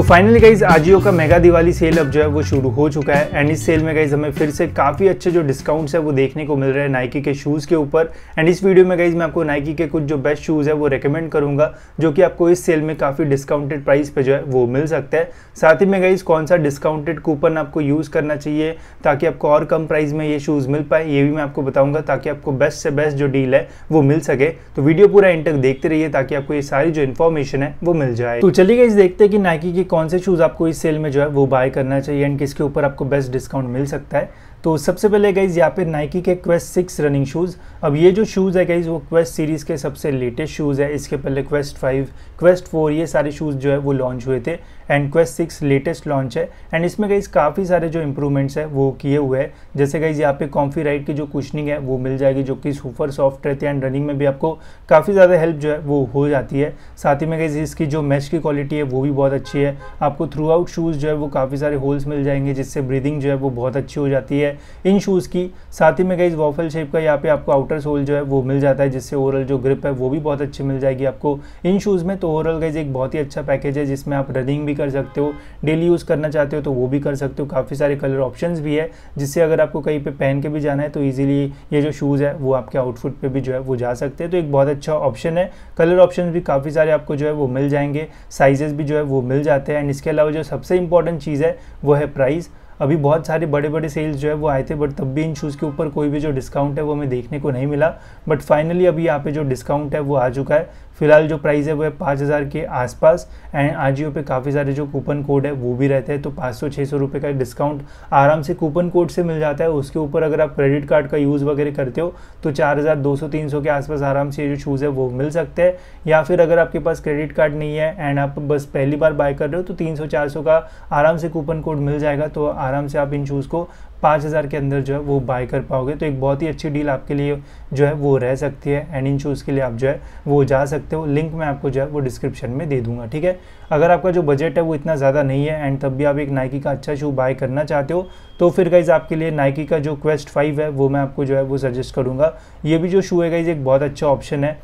तो finally guys Ajio का mega Diwali cell अब जो है वो शुरू हो चुका है एंड इस सेल में गाइज हमें फिर से काफ़ी अच्छे जो डिस्काउंट्स है वो देखने को मिल रहे हैं नाइकी के शूज़ के ऊपर एंड इस वीडियो में गाइज मैं आपको नाइकी के कुछ जो बेस्ट शूज़ है वो रिकमेंड करूंगा जो कि आपको इस सेल में काफ़ी डिस्काउंटेड प्राइस पे जो है वो मिल सकता है साथ ही में गाइज कौन सा डिस्काउंटेड कूपन आपको यूज़ करना चाहिए ताकि आपको और कम प्राइस में ये शूज़ मिल पाए ये भी मैं आपको बताऊंगा ताकि आपको बेस्ट से बेस्ट जो डील है वो मिल सके तो वीडियो पूरा इंटक देखते रहिए ताकि आपको ये सारी जो इन्फॉर्मेशन है वो मिल जाए तो चलिए गाइज देखते हैं कि नाइकी की कौन से शूज़ आपको इस सेल में जो है वो बाय करना चाहिए एंड किसके ऊपर आपको बेस्ट डिस्काउंट मिल सकता है तो सबसे पहले गाइज यहाँ पे नाइकी के क्वेस्ट सिक्स रनिंग शूज़ अब ये जो शूज़ है गाइज वो क्वेस्ट सीरीज़ के सबसे लेटेस्ट शूज़ है इसके पहले क्वेस्ट फाइव क्वेस्ट फोर ये सारे शूज़ जो है वो लॉन्च हुए थे and Quest six latest launch है एंड इसमें गई काफ़ी सारे जो इंप्रूवमेंट्स है वो किए हुए हैं जैसे गई यहाँ पे कॉम्फी राइट की जो कुशनिंग है वो मिल जाएगी जो कि सुपर सॉफ्ट रहती है एंड रनिंग में भी आपको काफ़ी ज़्यादा हेल्प जो है वो हो जाती है साथ ही में गई इसकी जो मैच की क्वालिटी है वो भी बहुत अच्छी है आपको थ्रू आउट शूज़ जो है वो काफ़ी सारे होल्स मिल जाएंगे जिससे ब्रीदिंग जो है वो बहुत अच्छी हो जाती है इन शूज़ की साथ ही में गई वॉफल शेप का यहाँ पे आपको आउटर सोल जो है वो मिल जाता है जिससे ओवरऑल जो ग्रिप है वो भी बहुत अच्छी मिल जाएगी आपको इन शूज़ में तो ओवरऑल गाइज एक बहुत ही अच्छा पैकेज है जिसमें आप रनिंग भी कर सकते हो डेली यूज़ करना चाहते हो तो वो भी कर सकते हो काफ़ी सारे कलर ऑप्शंस भी है जिससे अगर आपको कहीं पे पहन के भी जाना है तो ईजिली ये जो शूज़ है वो आपके आउटफिट पे भी जो है वो जा सकते हैं तो एक बहुत अच्छा ऑप्शन है कलर ऑप्शन भी काफ़ी सारे आपको जो है वो मिल जाएंगे साइजेस भी जो है वो मिल जाते हैं एंड इसके अलावा जो सबसे इंपॉर्टेंट चीज़ है वो है प्राइस अभी बहुत सारे बड़े बड़े सेल्स जो है वो आए थे बट तब भी इन शूज़ के ऊपर कोई भी जो डिस्काउंट है वो हमें देखने को नहीं मिला बट फाइनली अभी यहाँ पे जो डिस्काउंट है वो आ चुका है फिलहाल जो प्राइस है वो है पाँच हज़ार के आसपास एंड आजियो पे काफ़ी सारे जो कूपन कोड है वो भी रहते हैं तो पाँच सौ छः सौ रुपये का डिस्काउंट आराम से कूपन कोड से मिल जाता है उसके ऊपर अगर आप क्रेडिट कार्ड का यूज़ वगैरह करते हो तो चार हज़ार दो सौ तीन सौ के आसपास आराम से जो शूज़ है वो मिल सकते हैं या फिर अगर आपके पास क्रेडिट कार्ड नहीं है एंड आप बस पहली बार बाय कर रहे हो तो तीन सौ चार सौ का आराम से कूपन कोड मिल जाएगा तो आराम से आप इन शूज़ को पाँच हज़ार के अंदर जो है वो बाय कर पाओगे तो एक बहुत ही अच्छी डील आपके लिए जो है वो रह सकती है एंड इन शूज़ के लिए आप जो है वो जा सकते हो लिंक मैं आपको जो है वो डिस्क्रिप्शन में दे दूंगा ठीक है अगर आपका जो बजट है वो इतना ज़्यादा नहीं है एंड तब भी आप एक नाइकी का अच्छा शू बाय करना चाहते हो तो फिर गाइज़ आपके लिए नाइकी का जो क्वेस्ट फाइव है वो मैं आपको जो है वो सजेस्ट करूँगा ये भी जो शू है गाइज़ एक बहुत अच्छा ऑप्शन है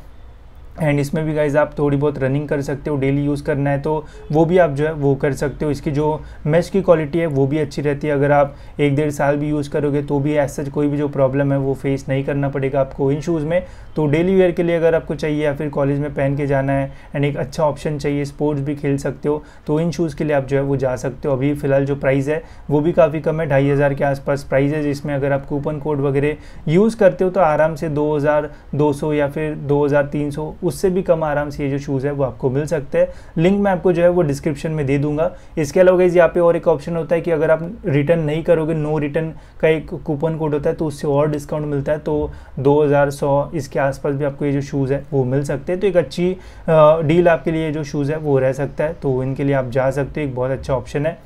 एंड इसमें भी गाइज आप थोड़ी बहुत रनिंग कर सकते हो डेली यूज़ करना है तो वो भी आप जो है वो कर सकते हो इसकी जो मैच की क्वालिटी है वो भी अच्छी रहती है अगर आप एक डेढ़ साल भी यूज़ करोगे तो भी ऐसा सच कोई भी जो प्रॉब्लम है वो फेस नहीं करना पड़ेगा आपको इन शूज़ में तो डेली वेयर के लिए अगर आपको चाहिए या फिर कॉलेज में पहन के जाना है एंड एक अच्छा ऑप्शन चाहिए स्पोर्ट्स भी खेल सकते हो तो इन शूज़ के लिए आप जो है वो जा सकते हो अभी फ़िलहाल जो प्राइस है वो भी काफ़ी कम है ढाई हज़ार के आसपास प्राइस है जिसमें अगर आप कूपन कोड वगैरह यूज़ करते हो तो आराम से दो हज़ार दो सौ या फिर दो हज़ार तीन सौ उससे भी कम आराम से ये जो शूज़ है वो आपको मिल सकते हैं लिंक मैं आपको जो है वो डिस्क्रिप्शन में दे दूंगा इसके अलावा इस यहाँ पे और एक ऑप्शन होता है कि अगर आप रिटर्न नहीं करोगे नो रिटर्न का एक कूपन कोड होता है तो उससे और डिस्काउंट मिलता है तो दो हज़ार सौ इसके आसपास भी आपको ये जो शूज़ है वो मिल सकते हैं तो एक अच्छी डील आपके लिए जो शूज़ है वो रह सकता है तो इनके लिए आप जा सकते हो एक बहुत अच्छा ऑप्शन है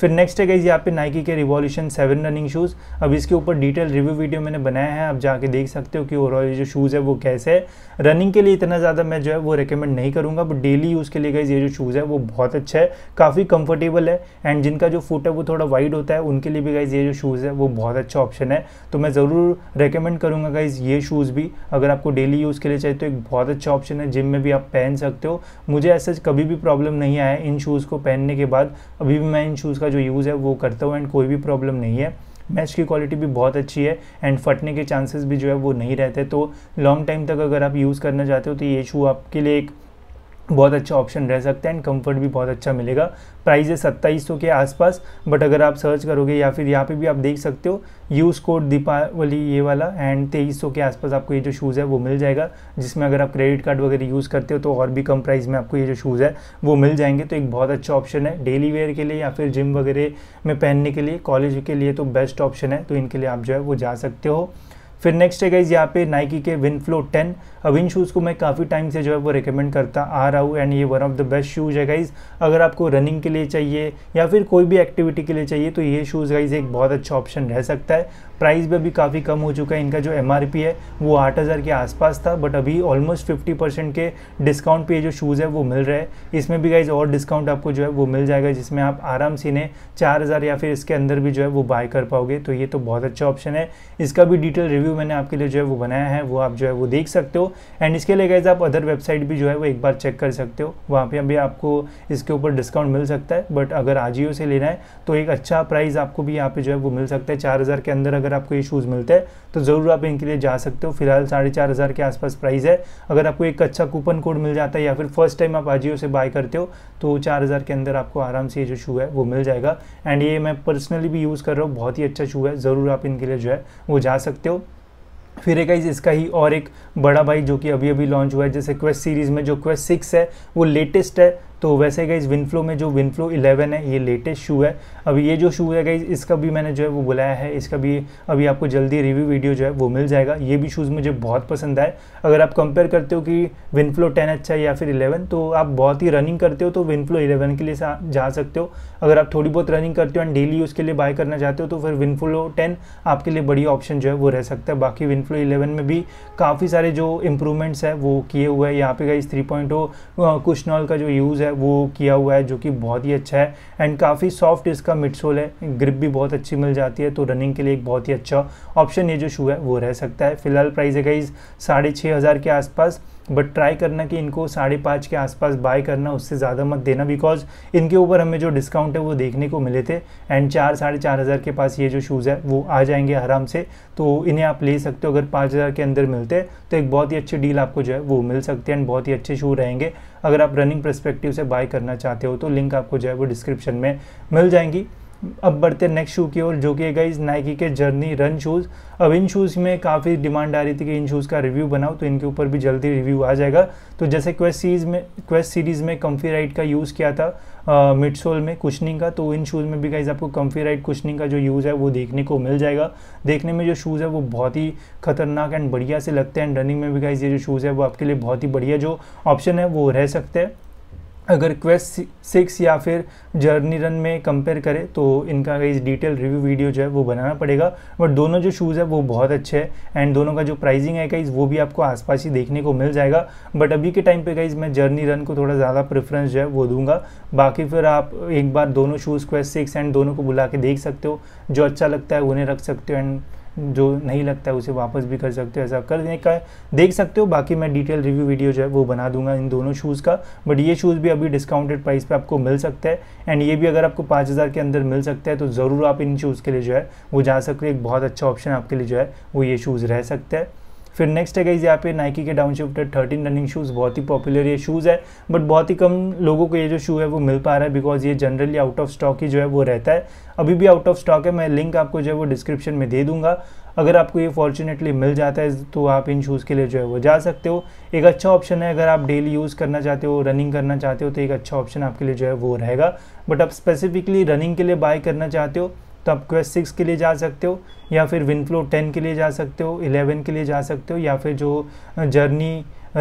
फिर नेक्स्ट है गई यहाँ पे नाइकी के रिवॉल्यूशन सेवन रनिंग शूज़ अब इसके ऊपर डिटेल रिव्यू वीडियो मैंने बनाया है आप जाके देख सकते हो कि ओवरऑल जो शूज़ है वो कैसे है रनिंग के लिए इतना ज़्यादा मैं जो है वो रिकमेंड नहीं करूँगा बट डेली यूज़ के लिए गाइज ये जो शूज़ है वो बहुत अच्छा है काफ़ी कंफर्टेबल है एंड जिनका जो फुट है वो थोड़ा वाइड होता है उनके लिए भी गाइज ये जो शूज़ है वो बहुत अच्छा ऑप्शन है तो मैं ज़रूर रिकमेंड करूँगा गाइज ये शूज़ भी अगर आपको डेली यूज़ के लिए चाहिए तो एक बहुत अच्छा ऑप्शन है जिम में भी आप पहन सकते हो मुझे ऐसा कभी भी प्रॉब्लम नहीं आया इन शूज़ को पहनने के बाद अभी भी मैं इन शूज़ का का जो यूज़ है वो करता हूँ एंड कोई भी प्रॉब्लम नहीं है मैच की क्वालिटी भी बहुत अच्छी है एंड फटने के चांसेस भी जो है वो नहीं रहते तो लॉन्ग टाइम तक अगर आप यूज़ करना चाहते हो तो ये शू आपके लिए एक बहुत अच्छा ऑप्शन रह सकता है एंड कंफर्ट भी बहुत अच्छा मिलेगा प्राइस है सत्ताईस सौ के आसपास बट अगर आप सर्च करोगे या फिर यहाँ पे भी आप देख सकते हो यूज़ कोड दीपावली ये वाला एंड तेईस सौ के आसपास आपको ये जो शूज़ है वो मिल जाएगा जिसमें अगर आप क्रेडिट कार्ड वगैरह यूज़ करते हो तो और भी कम प्राइस में आपको ये जो शूज़ है वो मिल जाएंगे तो एक बहुत अच्छा ऑप्शन है डेली वेयर के लिए या फिर जिम वगैरह में पहनने के लिए कॉलेज के लिए तो बेस्ट ऑप्शन है तो इनके लिए आप जो है वो जा सकते हो फिर नेक्स्ट है गाइज यहाँ पे नाइकी के विन फ्लो टेन अब इन शूज़ को मैं काफ़ी टाइम से जो है वो रिकमेंड करता आ रहा हूँ एंड ये one of the best shoes है गाइज अगर आपको रनिंग के लिए चाहिए या फिर कोई भी एक्टिविटी के लिए चाहिए तो ये शूज़ गाइज एक बहुत अच्छा ऑप्शन रह सकता है प्राइस भी अभी काफ़ी कम हो चुका है इनका जो एम है वो आठ हज़ार के आसपास था बट अभी ऑलमोस्ट फिफ्टी परसेंट के डिस्काउंट पर ये जो शूज़ है वो मिल रहा है इसमें भी गाइज और डिस्काउंट आपको जो है वो मिल जाएगा जिसमें आप आराम से इन्हें चार हज़ार या फिर इसके अंदर भी जो है वो बाय कर पाओगे तो ये तो बहुत अच्छा ऑप्शन है इसका भी डिटेल रिव्यू रिव्यू मैंने आपके लिए जो है वो बनाया है वो आप जो है वो देख सकते हो एंड इसके लिए गैज आप अदर वेबसाइट भी जो है वो एक बार चेक कर सकते हो वहाँ पर अभी आपको इसके ऊपर डिस्काउंट मिल सकता है बट अगर आजियो से लेना है तो एक अच्छा प्राइस आपको भी यहाँ पर जो है वो मिल सकता है चार के अंदर अगर आपको ये शूज़ मिलते हैं तो ज़रूर आप इनके लिए जा सकते हो फिलहाल साढ़े चार हज़ार के आसपास प्राइस है अगर आपको एक अच्छा कूपन कोड मिल जाता है या फिर फर्स्ट टाइम आप आजियो से बाय करते हो तो चार हज़ार के अंदर आपको आराम से ये जो शू है वो मिल जाएगा एंड ये मैं पर्सनली भी यूज़ कर रहा हूँ बहुत ही अच्छा शू है ज़रूर आप इनके लिए जो है वो जा सकते हो फिर एक इसका ही और एक बड़ा भाई जो कि अभी अभी लॉन्च हुआ है जैसे क्वेस्ट सीरीज़ में जो क्वेस्ट सिक्स है वो लेटेस्ट है तो वैसे गई विनफ्लो में जो विनफ्लो 11 है ये लेटेस्ट शू है अब ये जो शू है गई इसका भी मैंने जो है वो बुलाया है इसका भी अभी आपको जल्दी रिव्यू वीडियो जो है वो मिल जाएगा ये भी शूज़ मुझे बहुत पसंद आए अगर आप कंपेयर करते हो कि विनफ्लो 10 अच्छा है या फिर 11 तो आप बहुत ही रनिंग करते हो तो विनफ्लो इलेवन के लिए जा सकते हो अगर आप थोड़ी बहुत रनिंग करते हो एंड डेली यूज़ के लिए बाय करना चाहते हो तो फिर विनफ्लो टेन आपके लिए बड़ी ऑप्शन जो है वो रह सकता है बाकी विनफ्लो इलेवन में भी काफ़ी सारे जो इम्प्रूवमेंट्स है वो किए हुए हैं यहाँ पे गई थ्री पॉइंट कुशनॉल का जो यूज़ है है वो किया हुआ है जो कि बहुत ही अच्छा है एंड काफ़ी सॉफ्ट इसका मिडसोल है ग्रिप भी बहुत अच्छी मिल जाती है तो रनिंग के लिए एक बहुत ही अच्छा ऑप्शन ये जो शू है वो रह सकता है फिलहाल प्राइस है गाइज साढ़े छः हज़ार के आसपास बट ट्राई करना कि इनको साढ़े पाँच के आसपास बाय करना उससे ज़्यादा मत देना बिकॉज इनके ऊपर हमें जो डिस्काउंट है वो देखने को मिले थे एंड चार साढ़े चार हज़ार के पास ये जो शूज़ है वो आ जाएंगे आराम से तो इन्हें आप ले सकते हो अगर पाँच हज़ार के अंदर मिलते तो एक बहुत ही अच्छी डील आपको जो है वो मिल सकती है एंड बहुत ही अच्छे शू रहेंगे अगर आप रनिंग परस्पेक्टिव से बाय करना चाहते हो तो लिंक आपको जो है वो डिस्क्रिप्शन में मिल जाएंगी अब बढ़ते नेक्स्ट शू की ओर जो कि है गाइज नाइकी के जर्नी रन शूज़ अब इन शूज़ में काफ़ी डिमांड आ रही थी कि इन शूज़ का रिव्यू बनाओ तो इनके ऊपर भी जल्दी रिव्यू आ जाएगा तो जैसे क्वेस्ट सीरीज में क्वेस्ट सीरीज़ में कम्फी राइट का यूज़ किया था मिड सोल में कुशनिंग का तो इन शूज़ में भी गाइज आपको कम्फी राइट कुशनिंग का जो यूज़ है वो देखने को मिल जाएगा देखने में जो शूज़ है वो बहुत ही खतरनाक एंड बढ़िया से लगते हैं एंड रनिंग में भी गाइज ये जो शूज़ है वो आपके लिए बहुत ही बढ़िया जो ऑप्शन है वो रह सकते हैं अगर क्वेस्ट सिक्स या फिर जर्नी रन में कंपेयर करें तो इनका इस डिटेल रिव्यू वीडियो जो है वो बनाना पड़ेगा बट दोनों जो शूज़ है वो बहुत अच्छे हैं एंड दोनों का जो प्राइसिंग है गाइज़ वो भी आपको आसपास ही देखने को मिल जाएगा बट अभी के टाइम पे गाइज़ मैं जर्नी रन को थोड़ा ज़्यादा प्रेफरेंस जो है वो दूंगा बाकी फिर आप एक बार दोनों शूज़ क्वेस्ट सिक्स एंड दोनों को बुला के देख सकते हो जो अच्छा लगता है उन्हें रख सकते हो एंड जो नहीं लगता है उसे वापस भी कर सकते हो ऐसा कर का देख सकते हो बाकी मैं डिटेल रिव्यू वीडियो जो है वो बना दूंगा इन दोनों शूज़ का बट ये शूज़ भी अभी डिस्काउंटेड प्राइस पे आपको मिल सकता है एंड ये भी अगर आपको पाँच हज़ार के अंदर मिल सकता है तो ज़रूर आप इन शूज़ के लिए जो है वो जा सकते हो एक बहुत अच्छा ऑप्शन आपके लिए जो है वो ये शूज़ रह सकता है फिर नेक्स्ट है गाइज यहाँ पे नाइकी के down shift thirteen running shoes बहुत ही पॉपुलर ये शूज़ है बट बहुत ही कम लोगों को ये जो शू है वो मिल पा रहा है बिकॉज ये जनरली आउट ऑफ स्टॉक ही जो है वो रहता है अभी भी आउट ऑफ स्टॉक है मैं लिंक आपको जो है वो डिस्क्रिप्शन में दे दूंगा अगर आपको ये फॉर्चुनेटली मिल जाता है तो आप इन शूज़ के लिए जो है वो जा सकते हो एक अच्छा ऑप्शन है अगर आप डेली यूज़ करना चाहते हो रनिंग करना चाहते हो तो एक अच्छा ऑप्शन आपके लिए जो है वो रहेगा बट आप स्पेसिफिकली रनिंग के लिए बाय करना चाहते हो तो आप क्वेस्ट सिक्स के लिए जा सकते हो या फिर विनफ्लो टेन के लिए जा सकते हो इलेवन के लिए जा सकते हो या फिर जो जर्नी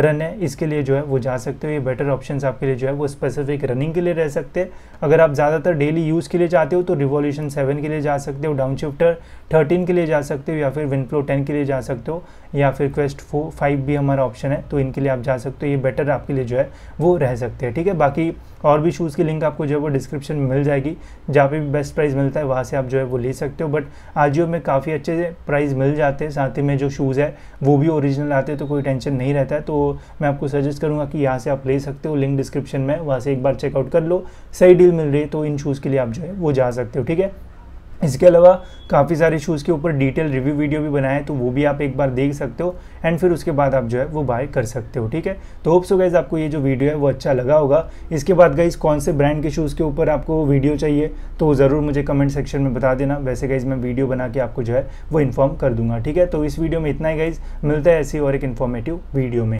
रन है इसके लिए जो है वो जा सकते हो ये बेटर ऑप्शंस आपके लिए जो है वो स्पेसिफिक रनिंग के लिए रह सकते हैं अगर आप ज़्यादातर डेली यूज़ के लिए चाहते हो तो रिवॉल्यूशन सेवन के लिए जा सकते हो डाउन शिफ्टर थर्टीन के लिए जा सकते हो या फिर विनप्रो टेन के लिए जा सकते हो या फिर क्वेस्ट फो फाइव भी हमारा ऑप्शन है तो इनके लिए आप जा सकते हो ये बेटर आपके लिए जो है वो रह सकते हैं ठीक है बाकी और भी शूज़ की लिंक आपको जो है वो डिस्क्रिप्शन में मिल जाएगी जहाँ पे भी बेस्ट प्राइस मिलता है वहाँ से आप जो है वो ले सकते हो बट आजियो में काफ़ी अच्छे प्राइस मिल जाते हैं साथ ही में जो शूज़ है वो भी ओरिजिनल आते हैं तो कोई टेंशन नहीं रहता है तो मैं आपको सजेस्ट करूँगा कि यहाँ से आप ले सकते हो लिंक डिस्क्रिप्शन में वहाँ से एक बार चेकआउट कर लो सही डील मिल रही है तो इन शूज़ के लिए आप जो है वो जा सकते हो ठीक है इसके अलावा काफ़ी सारे शूज़ के ऊपर डिटेल रिव्यू वीडियो भी बनाए तो वो भी आप एक बार देख सकते हो एंड फिर उसके बाद आप जो है वो बाय कर सकते हो ठीक है तो होप्स हो गाइज आपको ये जो वीडियो है वो अच्छा लगा होगा इसके बाद गाइज कौन से ब्रांड के शूज़ के ऊपर आपको वीडियो चाहिए तो ज़रूर मुझे कमेंट सेक्शन में बता देना वैसे गाइज मैं वीडियो बना के आपको जो है वो इन्फॉर्म कर दूंगा ठीक है तो इस वीडियो में इतना ही गाइज मिलता है ऐसी और एक इन्फॉर्मेटिव वीडियो में